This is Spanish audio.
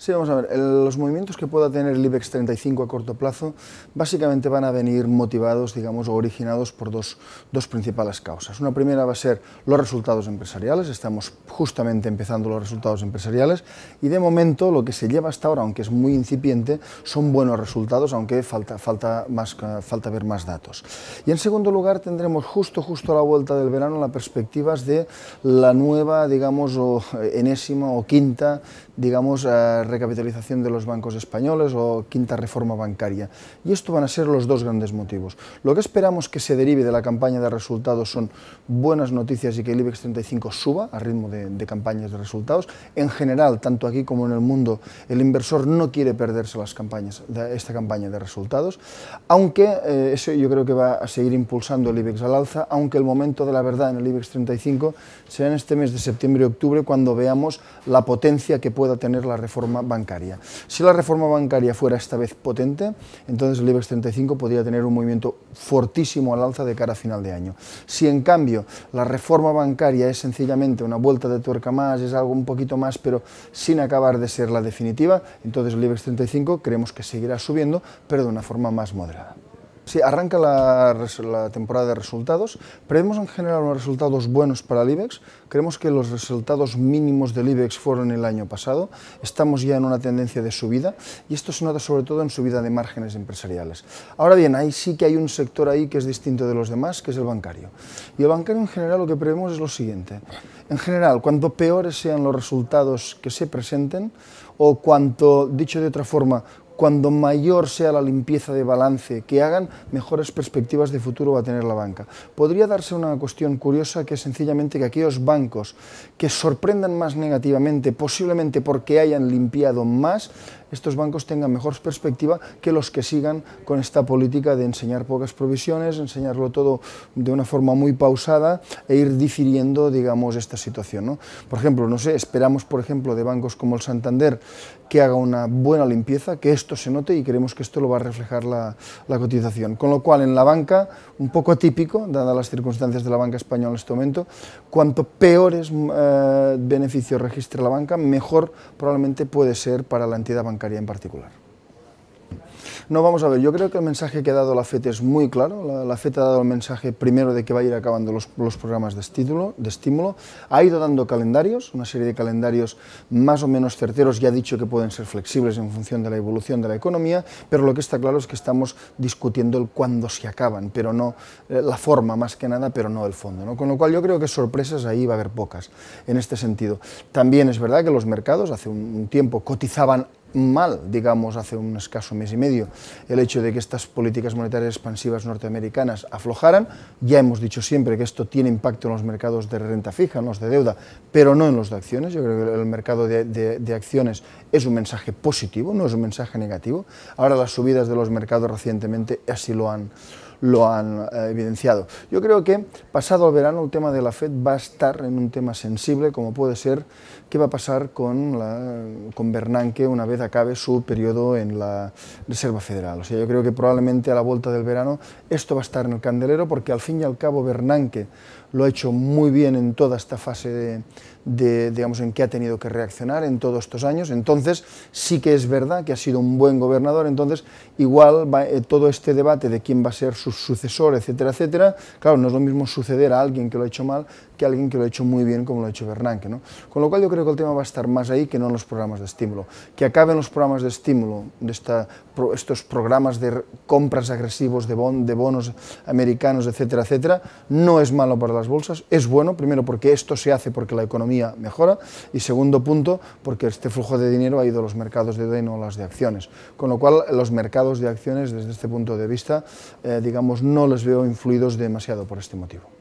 Sí, vamos a ver, los movimientos que pueda tener el IBEX 35 a corto plazo básicamente van a venir motivados, digamos, o originados por dos, principales causas. Una primera va a ser los resultados empresariales, estamos justamente empezando los resultados empresariales y de momento lo que se lleva hasta ahora, aunque es muy incipiente, son buenos resultados, aunque falta, falta, más, eh, falta ver más datos. Y en segundo lugar tendremos justo, justo a la vuelta del verano las perspectivas de la nueva, digamos, enésima o quinta, digamos, eh, recapitalización de los bancos españoles o quinta reforma bancaria. Y esto van a ser los dos grandes motivos. Lo que esperamos que se derive de la campaña de resultados son buenas noticias y que el IBEX 35 suba a ritmo de, campañas de resultados. En general, tanto aquí como en el mundo, el inversor no quiere perderse las campañas, de esta campaña de resultados, aunque eh, eso yo creo que va a seguir impulsando el IBEX al alza, aunque el momento de la verdad en el IBEX 35 será en este mes de septiembre y octubre cuando veamos la potencia que pueda tener la reforma bancaria. Si la reforma bancaria fuera esta vez potente, entonces el IBEX 35 podría tener un movimiento fortísimo al alza de cara a final de año. Si en cambio la reforma bancaria es sencillamente una vuelta de tuerca más, es algo un poquito más, pero sin acabar de ser la definitiva, entonces el IBEX 35 creemos que seguirá subiendo, pero de una forma más moderada. Sí, arranca la, temporada de resultados. Prevemos en general unos resultados buenos para el IBEX. Creemos que los resultados mínimos del IBEX fueron el año pasado. Estamos ya en una tendencia de subida y esto se nota sobre todo en subida de márgenes empresariales. Ahora bien, ahí sí que hay un sector ahí que es distinto de los demás, que es el bancario. Y el bancario en general lo que prevemos es lo siguiente. En general, cuanto peores sean los resultados que se presenten o cuanto, dicho de otra forma, cuando mayor sea la limpieza de balance que hagan, mejores perspectivas de futuro va a tener la banca. Podría darse una cuestión curiosa que es sencillamente que aquellos bancos que sorprendan más negativamente, posiblemente porque hayan limpiado más, estos bancos tengan mejor perspectiva que los que sigan con esta política de enseñar pocas provisiones, enseñarlo todo de una forma muy pausada e ir difiriendo, digamos, esta situación. Por ejemplo, no sé, esperamos, por ejemplo, de bancos como el Santander que haga una buena limpieza, que esto se note y creemos que esto lo va a reflejar la, cotización. Con lo cual, en la banca, un poco atípico, dadas las circunstancias de la banca española en este momento, cuanto peores eh, beneficios registre la banca, mejor probablemente puede ser para la entidad bancaria en particular. No, vamos a ver, yo creo que el mensaje que ha dado la FET es muy claro. La, ha dado el mensaje primero de que va a ir acabando los, programas de estímulo, de estímulo. Ha ido dando calendarios, una serie de calendarios más o menos certeros, ya ha dicho que pueden ser flexibles en función de la evolución de la economía, pero lo que está claro es que estamos discutiendo el cuándo se acaban, pero no eh, la forma más que nada, pero no el fondo. Con lo cual yo creo que sorpresas ahí va a haber pocas en este sentido. También es verdad que los mercados hace un tiempo cotizaban mal, digamos, hace un escaso mes y medio, el hecho de que estas políticas monetarias expansivas norteamericanas aflojaran. Ya hemos dicho siempre que esto tiene impacto en los mercados de renta fija, en los de deuda, pero no en los de acciones. Yo creo que el mercado de, de acciones es un mensaje positivo, no es un mensaje negativo. Ahora las subidas de los mercados recientemente así lo han lo han eh, evidenciado. Yo creo que pasado el verano el tema de la FED va a estar en un tema sensible como puede ser qué va a pasar con, la, con Bernanke una vez acabe su periodo en la Reserva Federal. O sea, yo creo que probablemente a la vuelta del verano esto va a estar en el candelero porque al fin y al cabo Bernanke lo ha hecho muy bien en toda esta fase de, de, digamos, en qué ha tenido que reaccionar en todos estos años. Entonces, sí que es verdad que ha sido un buen gobernador, entonces igual va, eh, todo este debate de quién va a ser su sucesor, etcétera, etcétera, claro, no es lo mismo suceder a alguien que lo ha hecho mal que alguien que lo ha hecho muy bien como lo ha hecho Bernanke. ¿no? Con lo cual yo creo que el tema va a estar más ahí que no en los programas de estímulo. Que acaben los programas de estímulo, de esta, estos programas de compras agresivos de, de bonos americanos, etcétera, etcétera, no es malo para las bolsas, es bueno, primero porque esto se hace porque la economía mejora y segundo punto porque este flujo de dinero ha ido a los mercados de deuda y no a las de acciones. Con lo cual los mercados de acciones desde este punto de vista, eh, digamos, no les veo influidos demasiado por este motivo.